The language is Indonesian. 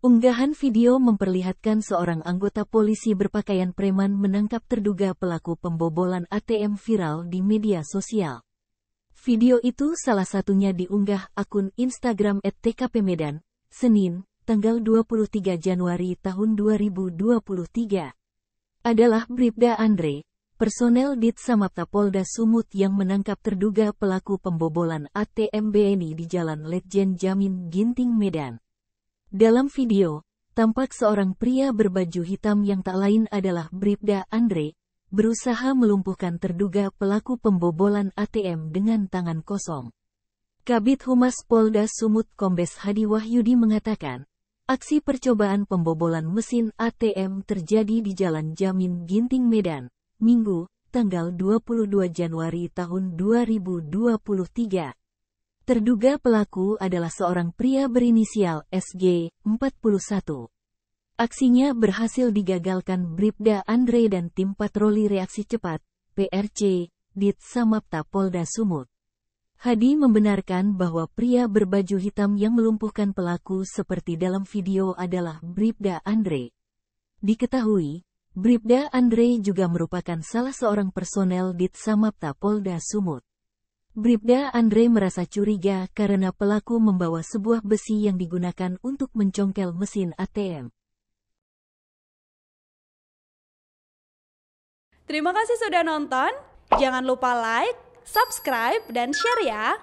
Unggahan video memperlihatkan seorang anggota polisi berpakaian preman menangkap terduga pelaku pembobolan ATM viral di media sosial. Video itu salah satunya diunggah akun Instagram @tkpmedan, Senin, tanggal 23 Januari tahun 2023. Adalah Bribda Andre, personel Dit Samapta Polda Sumut yang menangkap terduga pelaku pembobolan ATM BNI di Jalan Letjen Jamin Ginting Medan. Dalam video, tampak seorang pria berbaju hitam yang tak lain adalah Bribda Andre, berusaha melumpuhkan terduga pelaku pembobolan ATM dengan tangan kosong. Kabit Humas Polda Sumut Kombes Hadi Wahyudi mengatakan, aksi percobaan pembobolan mesin ATM terjadi di Jalan Jamin Ginting Medan, Minggu, tanggal 22 Januari tahun 2023. Terduga pelaku adalah seorang pria berinisial SG, 41. Aksinya berhasil digagalkan Bribda Andre dan tim patroli reaksi cepat, PRC, Dit Samapta Polda Sumut. Hadi membenarkan bahwa pria berbaju hitam yang melumpuhkan pelaku seperti dalam video adalah Bribda Andre. Diketahui, Bribda Andre juga merupakan salah seorang personel Dit Samapta Polda Sumut. Bribda Andre merasa curiga karena pelaku membawa sebuah besi yang digunakan untuk mencongkel mesin ATM. Terima kasih sudah nonton. Jangan lupa like, subscribe, dan share ya.